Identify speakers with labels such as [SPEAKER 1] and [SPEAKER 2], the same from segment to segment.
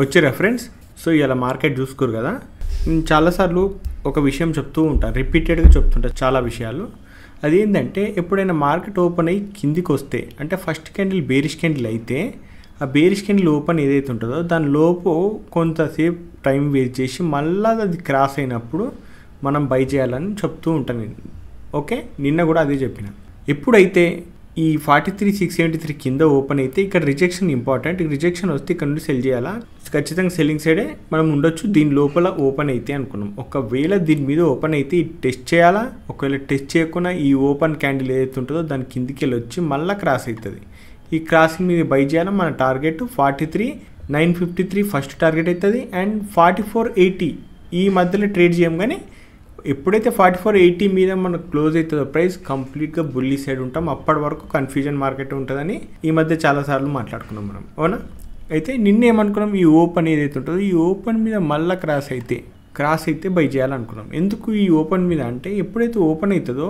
[SPEAKER 1] వచ్చే reference so ఇలా market చూసుకోరు కదా నేను చాలాసార్లు ఒక విషయం చెప్తూ ఉంటాను రిపీటెడ్గా చెప్తుంటా చాలా విషయాలు అది ఏంటంటే ఎప్పుడైనా మార్కెట్ ఓపెన్ అయ్యి కిందికి వస్తే అంటే ఫస్ట్ క్యాండిల్ బేరిష్ క్యాండిల్ అయితే ఆ బేరిష్ క్యాండిల్ ఓపెన్ ఏదైతే ఉంటుందో దాని లోపు కొంతసేపు టైం వేస్ట్ చేసి మళ్ళా అది క్రాస్ అయినప్పుడు మనం బై చేయాలని చెప్తూ ఉంటాను నేను ఓకే నిన్న కూడా అదే చెప్పిన ఎప్పుడైతే ఈ forty three six seventy three కింద ఓపెన్ అయితే ఇక్కడ రిజెక్షన్ ఇంపార్టెంట్ రిజెక్షన్ వస్తే ఇక్కడ నుండి సెల్ చేయాలా ఖచ్చితంగా సెల్లింగ్ సైడే మనం ఉండొచ్చు దీని లోపల ఓపెన్ అయితే అనుకున్నాం ఒకవేళ దీని మీద ఓపెన్ అయితే టెస్ట్ చేయాలా ఒకవేళ టెస్ట్ చేయకుండా ఈ ఓపెన్ క్యాండిల్ ఏదైతే ఉంటుందో దాని కిందికి వెళ్ళి వచ్చి మళ్ళీ క్రాస్ అవుతుంది ఈ క్రాసింగ్ మీద బై చేయాలా మన target forty three nine fifty three first target అవుతుంది అండ్ ఫార్టీ ఫోర్ ఎయిటీ ఈ మధ్యలో ట్రేడ్ చేయం కానీ ఎప్పుడైతే ఫార్టీ ఫోర్ ఎయిటీ మీద మనకు క్లోజ్ అవుతుందో ప్రైస్ కంప్లీట్గా బుల్లి సైడ్ ఉంటాం అప్పటి వరకు కన్ఫ్యూజన్ మార్కెట్ ఉంటుందని ఈ మధ్య చాలాసార్లు మాట్లాడుకున్నాం మనం అవునా అయితే నిన్న ఏమనుకున్నాం ఈ ఓపెన్ ఏదైతే ఉంటుందో ఈ ఓపెన్ మీద మళ్ళీ క్రాస్ అయితే క్రాస్ అయితే బై చేయాలనుకున్నాం ఎందుకు ఈ ఓపెన్ మీద అంటే ఎప్పుడైతే ఓపెన్ అవుతుందో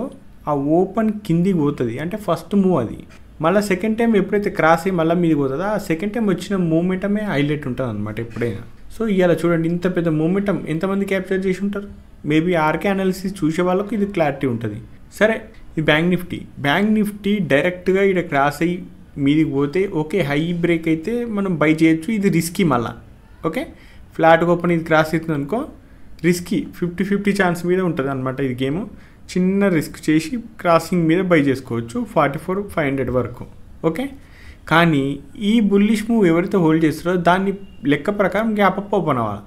[SPEAKER 1] ఆ ఓపెన్ కిందికి పోతుంది అంటే ఫస్ట్ మూవ్ అది మళ్ళీ సెకండ్ టైం ఎప్పుడైతే క్రాస్ అయ్యి మళ్ళీ మీదకి పోతుందో ఆ సెకండ్ టైం వచ్చిన మూమెంటమే హైలైట్ ఉంటుంది అనమాట ఎప్పుడైనా సో ఇలా చూడండి ఇంత పెద్ద మూమెంటం ఎంతమంది క్యాప్చర్ చేసి ఉంటారు మేబీ ఆర్కే అనాలిసిస్ చూసే వాళ్ళకు ఇది క్లారిటీ ఉంటుంది సరే ఇది బ్యాంక్ నిఫ్టీ బ్యాంక్ నిఫ్టీ డైరెక్ట్గా ఇక్కడ క్రాస్ అయ్యి మీదికి పోతే ఓకే హై బ్రేక్ అయితే మనం బై చేయొచ్చు ఇది రిస్కీ మళ్ళా ఓకే ఫ్లాట్ ఓపెన్ ఇది క్రాస్ అవుతుంది అనుకో రిస్కీ ఫిఫ్టీ ఫిఫ్టీ ఛాన్స్ మీద ఉంటుంది అనమాట ఇది గేమ్ చిన్న రిస్క్ చేసి క్రాసింగ్ మీద బై చేసుకోవచ్చు ఫార్టీ ఫోర్ ఫైవ్ హండ్రెడ్ వరకు ఓకే కానీ ఈ బుల్లిష్ మూవ్ ఎవరైతే హోల్డ్ చేస్తారో దాన్ని లెక్క ప్రకారం గ్యాప్ అప్ ఓపెన్ అవ్వాలి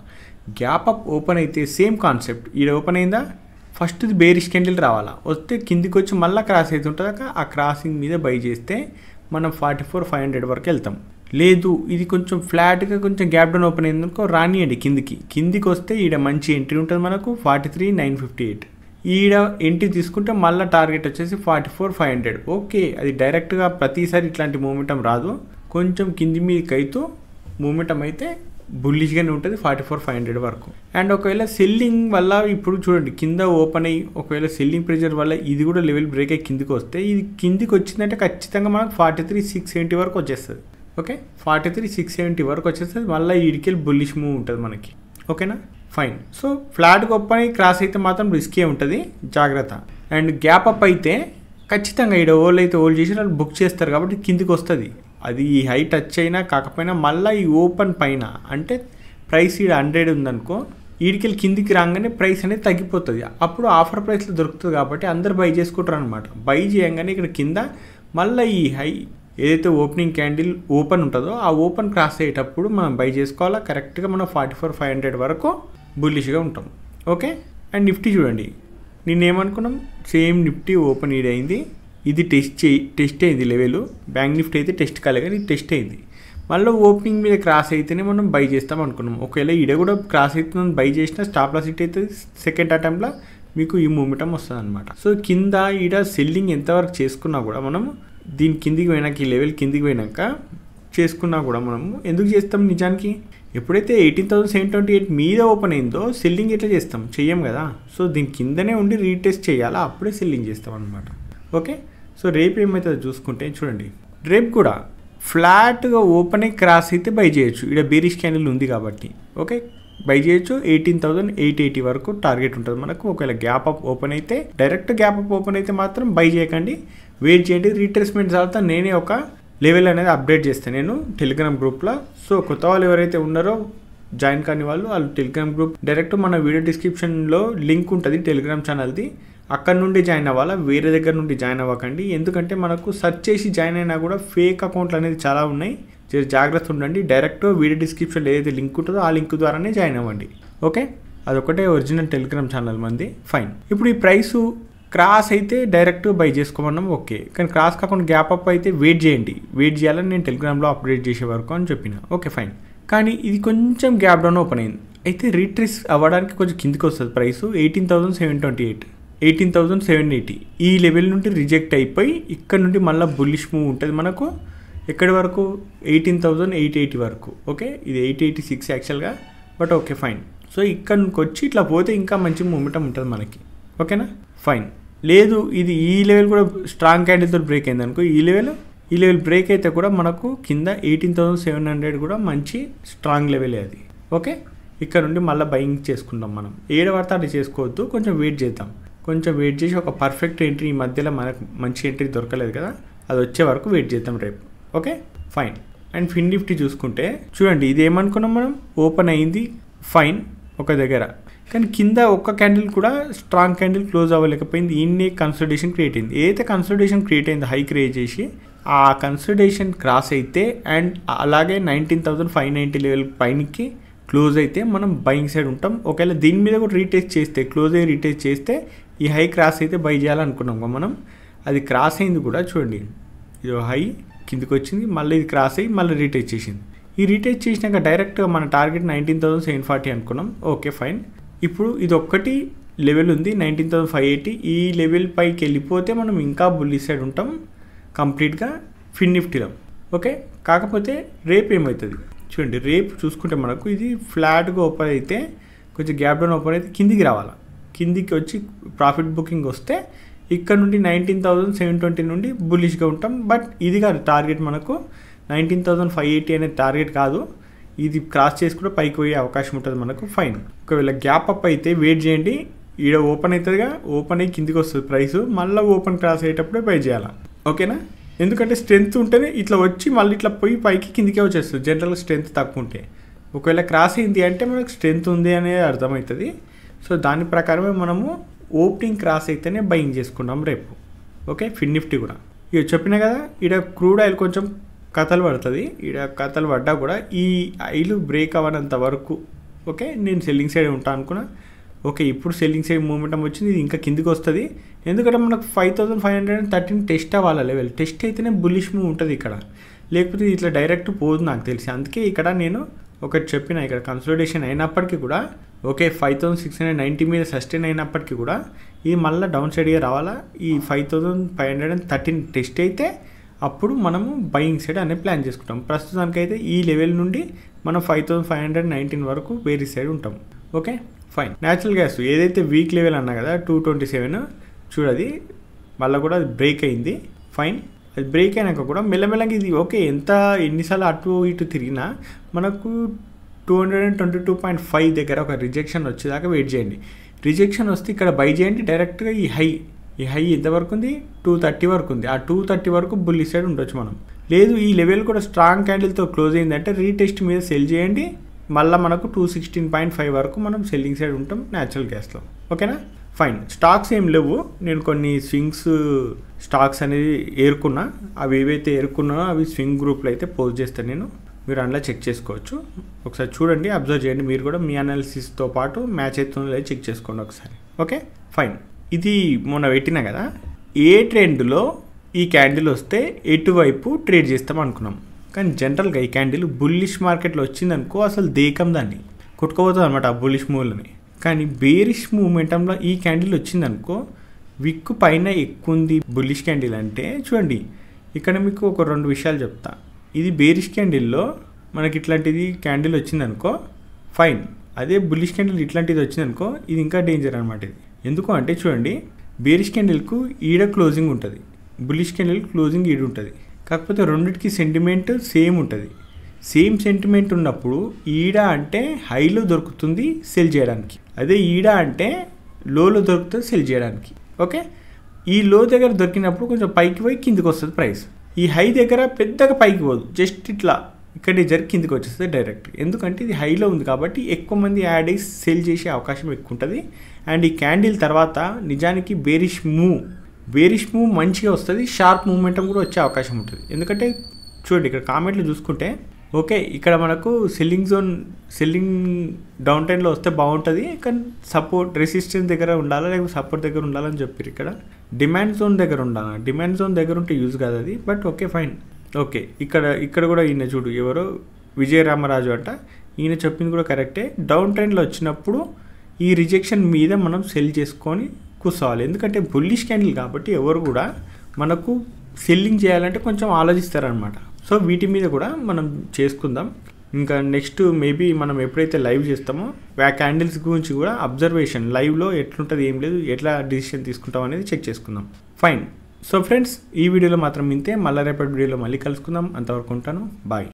[SPEAKER 1] గ్యాప్ అప్ ఓపెన్ అయితే సేమ్ కాన్సెప్ట్ ఈడ ఓపెన్ అయిందా ఫస్ట్ది బేరిష్ కెండిల్ రావాలా వస్తే కిందికి వచ్చి మళ్ళీ క్రాస్ అవుతుంటుంది ఆ క్రాసింగ్ మీద బై చేస్తే మనం ఫార్టీ ఫోర్ ఫైవ్ హండ్రెడ్ వరకు వెళ్తాం లేదు ఇది కొంచెం ఫ్లాట్గా కొంచెం గ్యాప్ డౌన్ ఓపెన్ అయిందనుకో రానియండి కిందికి కిందికి వస్తే ఈడ మంచి ఎంట్రీ ఉంటుంది మనకు forty three nine fifty eight ఈడ ఎంట్రీ తీసుకుంటే మళ్ళీ టార్గెట్ వచ్చేసి forty four five hundred okay అది డైరెక్ట్గా ప్రతిసారి ఇట్లాంటి మూమెంటం రాదు కొంచెం కింది మీదకి అయితే మూమెంటం అయితే బుల్లిష్గానే ఉంటుంది ఫార్టీ ఫోర్ ఫైవ్ హండ్రెడ్ వరకు అండ్ ఒకవేళ సెల్లింగ్ వల్ల ఇప్పుడు చూడండి కింద ఓపెన్ అయ్యి ఒకవేళ సెల్లింగ్ ప్రెషర్ వల్ల ఇది కూడా లెవెల్ బ్రేక్ అయ్యి కిందికి వస్తే ఇది కిందికి వచ్చిందంటే ఖచ్చితంగా మనకు ఫార్టీ త్రీ సిక్స్ సెవెంటీ వరకు వచ్చేస్తుంది okay forty three six seventy వరకు వచ్చేస్తుంది మళ్ళీ ఇడికెళ్ళి బుల్లిష్ మూవ్ ఉంటుంది మనకి ఓకేనా ఫైన్ సో ఫ్లాట్ గొప్ప క్రాస్ అయితే మాత్రం రిస్కే ఉంటుంది జాగ్రత్త అండ్ గ్యాప్ అప్ అయితే ఖచ్చితంగా ఇక్కడ ఓల్డ్ అయితే ఓల్డ్ చేసి వాళ్ళు బుక్ చేస్తారు కాబట్టి కిందికి వస్తుంది అది ఈ హై టచ్ అయినా కాకపోయినా మళ్ళీ ఈ ఓపెన్ పైన అంటే ప్రైస్ ఈడ హండ్రెడ్ ఉందనుకో ఈడికెళ్ళి కిందికి రాగానే ప్రైస్ అనేది తగ్గిపోతుంది అప్పుడు ఆఫర్ ప్రైస్లో దొరుకుతుంది కాబట్టి అందరు బై చేసుకుంటారు అనమాట బై చేయగానే ఇక్కడ కింద మళ్ళీ ఈ హై ఏదైతే ఓపెనింగ్ క్యాండిల్ ఓపెన్ ఉంటుందో ఆ ఓపెన్ క్రాస్ అయ్యేటప్పుడు మనం బై చేసుకోవాలా కరెక్ట్గా మనం ఫార్టీ ఫోర్ ఫైవ్ హండ్రెడ్ వరకు బుల్లిష్గా ఉంటాం ఓకే అండ్ నిఫ్టీ చూడండి నేనేమనుకున్నాం సేమ్ నిఫ్టీ ఓపెన్ అయింది ఇది టెస్ట్ చేయి టెస్ట్ అయింది లెవెల్ బ్యాంక్ నిఫ్టీ అయితే టెస్ట్ కాలే కానీ టెస్ట్ అయింది మళ్ళీ ఓపెనింగ్ మీద క్రాస్ అయితేనే మనం బై చేస్తాం అనుకున్నాం ఒకవేళ ఈడ కూడా క్రాస్ మనం బై చేసినా స్టాప్ లాస్ ఇట్ అయితే సెకండ్ అటెంప్ట్లో మీకు ఈ మూమెంటం వస్తుంది అనమాట సో కింద ఈడ సెల్లింగ్ ఎంతవరకు చేసుకున్నా కూడా మనం దీని కిందికి పోయినాక ఈ లెవెల్ కిందికి పోయినాక చేసుకున్నా కూడా మనము ఎందుకు చేస్తాం నిజానికి ఎప్పుడైతే eighteen thousand seven twenty eight మీద ఓపెన్ అయిందో సెల్లింగ్ ఎట్లా చేస్తాం చెయ్యం కదా సో దీని కిందనే ఉండి రీటెస్ట్ చేయాలా అప్పుడే సెల్లింగ్ చేస్తాం అనమాట ఓకే సో రేపు ఏమవుతుందో చూసుకుంటే చూడండి రేపు కూడా ఫ్లాట్గా ఓపెన్ క్రాస్ అయితే బై చేయొచ్చు ఇక్కడ బీరిష్ క్యాండిల్ ఉంది కాబట్టి ఓకే బై చేయొచ్చు ఎయిటీన్ థౌసండ్ ఎయిట్ ఎయిటీ వరకు టార్గెట్ ఉంటుంది మనకు ఒకవేళ గ్యాప్ అప్ ఓపెన్ అయితే డైరెక్ట్ గ్యాప్ అప్ ఓపెన్ అయితే మాత్రం బై చేయకండి వెయిట్ చేయండి రీట్రేస్మెంట్ తర్వాత నేనే ఒక లెవెల్ అనేది అప్డేట్ చేస్తాను నేను టెలిగ్రామ్ గ్రూప్లో సో కొత్త వాళ్ళు ఎవరైతే ఉన్నారో జాయిన్ కాని వాళ్ళు వాళ్ళు టెలిగ్రామ్ గ్రూప్ డైరెక్ట్ మన వీడియో డిస్క్రిప్షన్లో లింక్ ఉంటుంది టెలిగ్రామ్ ఛానల్ది అక్కడ నుండి జాయిన్ అవ్వాలా వేరే దగ్గర నుండి జాయిన్ అవ్వకండి ఎందుకంటే మనకు సెర్చ్ చేసి జాయిన్ అయినా కూడా ఫేక్ అకౌంట్లు అనేది చాలా ఉన్నాయి జాగ్రత్త ఉండండి డైరెక్ట్ వీడియో డిస్క్రిప్షన్లో ఏదైతే లింక్ ఉంటుందో ఆ లింక్ ద్వారానే జాయిన్ అవ్వండి ఓకే అదొకటే ఒరిజినల్ టెలిగ్రామ్ ఛానల్ మంది ఫైన్ ఇప్పుడు ఈ ప్రైసు క్రాస్ అయితే డైరెక్ట్ బై చేసుకోమన్నాం ఓకే కానీ క్రాస్ కాకుండా గ్యాప్ అప్ అయితే వెయిట్ చేయండి వెయిట్ చేయాలని నేను టెలిగ్రామ్లో అప్డేట్ చేసే వరకు అని చెప్పిన ఓకే ఫైన్ కానీ ఇది కొంచెం గ్యాప్ డౌన్ ఓపెన్ అయింది అయితే రీట్రేస్ అవ్వడానికి కొంచెం కిందికి వస్తుంది price eighteen thousand seven twenty eight eighteen thousand seven eighty ఈ లెవెల్ నుండి రిజెక్ట్ అయిపోయి ఇక్కడ నుండి మళ్ళీ బుల్లిష్ మూవ్ ఉంటుంది మనకు ఎక్కడి వరకు ఎయిటీన్ థౌసండ్ ఎయిట్ ఎయిటీ వరకు ఓకే ఇది ఎయిట్ ఎయిటీ సిక్స్ యాక్చువల్గా బట్ ఓకే ఫైన్ సో ఇక్కడ నుంచి వచ్చి ఇట్లా పోతే ఇంకా మంచి మూమెంటం ఉంటుంది మనకి ఓకేనా ఫైన్ లేదు ఇది ఈ లెవెల్ కూడా స్ట్రాంగ్ క్యాండిల్తో బ్రేక్ అయింది అనుకో ఈ లెవెల్ ఈ లెవెల్ బ్రేక్ అయితే కూడా మనకు కింద ఎయిటీన్ సెవెన్ హండ్రెడ్ కూడా మంచి స్ట్రాంగ్ లెవెల్ అది ఓకే ఇక్కడ నుండి మళ్ళీ బయింగ్ చేసుకుందాం మనం ఏడు పడితే చేసుకోవద్దు కొంచెం వెయిట్ చేద్దాం కొంచెం వెయిట్ చేసి ఒక పర్ఫెక్ట్ ఎంట్రీ ఈ మధ్యలో మనకు మంచి ఎంట్రీ దొరకలేదు కదా అది వచ్చే వరకు వెయిట్ చేద్దాం రేపు okay fine and Fin Nifty చూసుకుంటే చూడండి ఇది ఏమనుకున్నాం మనం ఓపెన్ అయింది ఫైన్ ఒక దగ్గర కానీ కింద ఒక్క క్యాండిల్ కూడా స్ట్రాంగ్ క్యాండిల్ క్లోజ్ అవ్వలేకపోయింది ఇన్ని కన్సల్టేషన్ క్రియేట్ అయింది ఏదైతే కన్సల్టేషన్ క్రియేట్ అయింది హై క్రియేట్ చేసి ఆ కన్సిడేషన్ క్రాస్ అయితే అండ్ అలాగే nineteen thousand five ninety level పైనకి క్లోజ్ అయితే మనం బయింగ్ సైడ్ ఉంటాం ఒకవేళ దీని మీద కూడా రీటెస్ట్ చేస్తే క్లోజ్ అయ్యి రీటెస్ట్ చేస్తే ఈ హై క్రాస్ అయితే బై చేయాలనుకున్నాం మనం అది క్రాస్ అయింది కూడా చూడండి ఇది హై కిందికి వచ్చింది మళ్ళీ ఇది క్రాస్ అయ్యి మళ్ళీ రీటేచ్ చేసింది ఈ రీటేచ్ చేసినాక డైరెక్ట్గా మన target nineteen thousand seven forty అనుకున్నాం ఓకే ఫైన్ ఇప్పుడు ఇది ఒక్కటి లెవెల్ ఉంది నైన్టీన్ థౌసండ్ ఫైవ్ ఎయిటీ ఈ లెవెల్ పైకి వెళ్ళిపోతే మనం ఇంకా బుల్లి సైడ్ ఉంటాం కంప్లీట్గా ఫిన్ నిఫ్టీలో ఓకే కాకపోతే రేపు ఏమవుతుంది చూడండి రేపు చూసుకుంటే మనకు ఇది ఫ్లాట్గా ఓపెన్ అయితే కొంచెం గ్యాప్ డౌన్ ఓపెన్ అయితే కిందికి రావాలి కిందికి వచ్చి ప్రాఫిట్ బుకింగ్ వస్తే ఇక్కడ నుండి నైన్టీన్ థౌజండ్ సెవెన్ ట్వంటీ నుండి బుల్లిష్గా ఉంటాం బట్ ఇది కాదు టార్గెట్ మనకు నైన్టీన్ థౌజండ్ ఫైవ్ ఎయిటీ అనేది టార్గెట్ కాదు ఇది క్రాస్ చేసి కూడా పైకి పోయే అవకాశం ఉంటుంది మనకు ఫైన్ ఒకవేళ గ్యాప్ అప్ అయితే వెయిట్ చేయండి ఈడ ఓపెన్ అవుతుందిగా ఓపెన్ అయ్యి కిందికి వస్తుంది ప్రైస్ మళ్ళీ ఓపెన్ క్రాస్ అయ్యేటప్పుడే పై చేయాలి ఓకేనా ఎందుకంటే స్ట్రెంత్ ఉంటేనే ఇట్లా వచ్చి మళ్ళీ ఇట్లా పోయి పైకి కిందికే వచ్చేస్తుంది జనరల్గా స్ట్రెంత్ తక్కువ ఉంటే ఒకవేళ క్రాస్ అయింది అంటే మనకు స్ట్రెంత్ ఉంది అనేది అర్థమవుతుంది సో దాని ప్రకారమే మనము ఓపెనింగ్ క్రాస్ అయితేనే బయింగ్ చేసుకున్నాం రేపు ఓకే ఫిన్ నిఫ్టీ కూడా ఇక చెప్పిన కదా ఇక్కడ క్రూడ్ ఆయిల్ కొంచెం కథలు పడుతుంది ఇక్కడ కథలు పడ్డా కూడా ఈ ఆయిల్ బ్రేక్ అవ్వనంత వరకు ఓకే నేను సెల్లింగ్ సైడ్ ఉంటాను అనుకున్నా ఓకే ఇప్పుడు సెల్లింగ్ సైడ్ మూమెంటం వచ్చింది ఇది ఇంకా కిందికి వస్తుంది ఎందుకంటే మనకు five thousand five hundred and thirteen test అవ్వాలి లెవెల్ టెస్ట్ అయితేనే బులిష్ మూవ్ ఉంటుంది ఇక్కడ లేకపోతే ఇట్లా డైరెక్ట్ పోదు నాకు తెలిసి అందుకే ఇక్కడ నేను ఒకటి చెప్పిన ఇక్కడ కన్సల్టేషన్ అయినప్పటికీ కూడా okay five thousand six hundred ninety మీద సస్టైన్ అయినప్పటికీ కూడా ఇది మళ్ళీ డౌన్ సైడ్గా రావాలా ఈ five thousand five hundred and thirteen test అయితే అప్పుడు మనము బయింగ్ సైడ్ అనేది ప్లాన్ చేసుకుంటాం ప్రస్తుతానికైతే ఈ లెవెల్ నుండి మనం five thousand five hundred nineteen వరకు వేరే సైడ్ ఉంటాం ఓకే ఫైన్ న్యాచురల్ గ్యాస్ ఏదైతే వీక్ లెవెల్ అన్నా కదా టూ ట్వంటీ సెవెన్ చూడది మళ్ళీ కూడా అది బ్రేక్ అయింది ఫైన్ అది బ్రేక్ అయినాక కూడా మెల్లమెల్లగా ఇది ఓకే ఎంత ఎన్నిసార్లు అటు ఇటు తిరిగినా మనకు two hundred and twenty two point five దగ్గర ఒక రిజెక్షన్ వచ్చేదాకా వెయిట్ చేయండి రిజెక్షన్ వస్తే ఇక్కడ బై చేయండి డైరెక్ట్గా ఈ హై ఈ హై ఎంతవరకు ఉంది టూ థర్టీ వరకు ఉంది ఆ టూ థర్టీ వరకు బుల్లి సైడ్ ఉండొచ్చు మనం లేదు ఈ లెవెల్ కూడా స్ట్రాంగ్ క్యాండిల్తో క్లోజ్ అయిందంటే రీటెస్ట్ మీద సెల్ చేయండి మళ్ళీ మనకు టూ సిక్స్టీన్ పాయింట్ ఫైవ్ వరకు మనం సెల్లింగ్ సైడ్ ఉంటాం న్యాచురల్ గ్యాస్లో ఓకేనా ఫైన్ స్టాక్స్ ఏం లేవు నేను కొన్ని స్వింగ్స్ స్టాక్స్ అనేది ఏరుకున్నా అవి ఏవైతే ఏరుకున్నానో అవి స్వింగ్ గ్రూప్లో అయితే పోస్ట్ చేస్తాను నేను మీరు అందులో చెక్ చేసుకోవచ్చు ఒకసారి చూడండి అబ్జర్వ్ చేయండి మీరు కూడా మీ అనాలిసిస్తో పాటు మ్యాచ్ అవుతుందో లేదో చెక్ చేసుకోండి ఒకసారి ఓకే ఫైన్ ఇది మొన్న పెట్టినా కదా ఏ ట్రెండ్లో ఈ క్యాండిల్ వస్తే ఎటువైపు ట్రేడ్ చేస్తాం అనుకున్నాం కానీ జనరల్గా ఈ క్యాండిల్ బుల్లిష్ మార్కెట్లో వచ్చిందనుకో అసలు దేకం దాన్ని కొట్టుకోబోతుంది అనమాట ఆ బుల్లిష్ మూవ్లని కానీ బేరిష్ మూమెంటంలో ఈ క్యాండిల్ వచ్చిందనుకో విక్కు పైన ఎక్కువ ఉంది బుల్లిష్ క్యాండిల్ అంటే చూడండి ఇక్కడ మీకు ఒక రెండు విషయాలు చెప్తా ఇది బేరిష్ క్యాండిల్లో మనకి ఇట్లాంటిది క్యాండిల్ వచ్చిందనుకో ఫైన్ అదే బుల్లిష్ క్యాండిల్ ఇట్లాంటిది వచ్చిందనుకో ఇది ఇంకా డేంజర్ అనమాట ఇది ఎందుకు అంటే చూడండి బేరిష్ క్యాండిల్కు ఈడ క్లోజింగ్ ఉంటుంది బుల్లిష్ క్యాండిల్ క్లోజింగ్ ఈడ ఉంటుంది కాకపోతే రెండిటికి సెంటిమెంట్ సేమ్ ఉంటుంది సేమ్ సెంటిమెంట్ ఉన్నప్పుడు ఈడ అంటే హైలో దొరుకుతుంది సెల్ చేయడానికి అదే ఈడ అంటే లోలో దొరుకుతుంది సెల్ చేయడానికి ఓకే ఈ లో దగ్గర దొరికినప్పుడు కొంచెం పైకి పోయి కిందికి వస్తుంది ప్రైస్ ఈ హై దగ్గర పెద్దగా పైకి పోదు జస్ట్ ఇట్లా ఇక్కడే జరిగి కిందికి వచ్చేస్తుంది డైరెక్ట్ ఎందుకంటే ఇది హైలో ఉంది కాబట్టి ఎక్కువ మంది యాడ్ సెల్ చేసే అవకాశం ఎక్కువ ఉంటుంది అండ్ ఈ క్యాండిల్ తర్వాత నిజానికి బేరిష్ మూవ్ వేరిష్ మూవ్ మంచిగా వస్తుంది షార్ప్ మూమెంటం కూడా వచ్చే అవకాశం ఉంటుంది ఎందుకంటే చూడండి ఇక్కడ కామెంట్లు చూసుకుంటే ఓకే ఇక్కడ మనకు సెల్లింగ్ జోన్ సెల్లింగ్ డౌన్ టైన్లో వస్తే బాగుంటుంది కానీ సపోర్ట్ రెసిస్టెన్స్ దగ్గర ఉండాలా లేకపోతే సపోర్ట్ దగ్గర ఉండాలని చెప్పారు ఇక్కడ డిమాండ్ జోన్ దగ్గర ఉండాలా డిమాండ్ జోన్ దగ్గర ఉంటే యూజ్ కాదు అది బట్ ఓకే ఫైన్ ఓకే ఇక్కడ ఇక్కడ కూడా ఈయన చూడు ఎవరో విజయ రామరాజు అంట ఈయన చెప్పింది కూడా కరెక్టే డౌన్ ట్రెండ్లో వచ్చినప్పుడు ఈ రిజెక్షన్ మీద మనం సెల్ చేసుకొని ఎక్కువ కూర్చోవాలి ఎందుకంటే బుల్లిష్ క్యాండిల్ కాబట్టి ఎవరు కూడా మనకు సెల్లింగ్ చేయాలంటే కొంచెం ఆలోచిస్తారనమాట సో వీటి మీద కూడా మనం చేసుకుందాం ఇంకా నెక్స్ట్ మేబీ మనం ఎప్పుడైతే లైవ్ చేస్తామో ఆ క్యాండిల్స్ గురించి కూడా అబ్జర్వేషన్ లైవ్లో ఎట్లుంటుంది ఏం లేదు ఎట్లా డిసిషన్ తీసుకుంటాం అనేది చెక్ చేసుకుందాం ఫైన్ సో ఫ్రెండ్స్ ఈ వీడియోలో మాత్రం ఇంతే మళ్ళీ రేపటి వీడియోలో మళ్ళీ కలుసుకుందాం అంతవరకు ఉంటాను బాయ్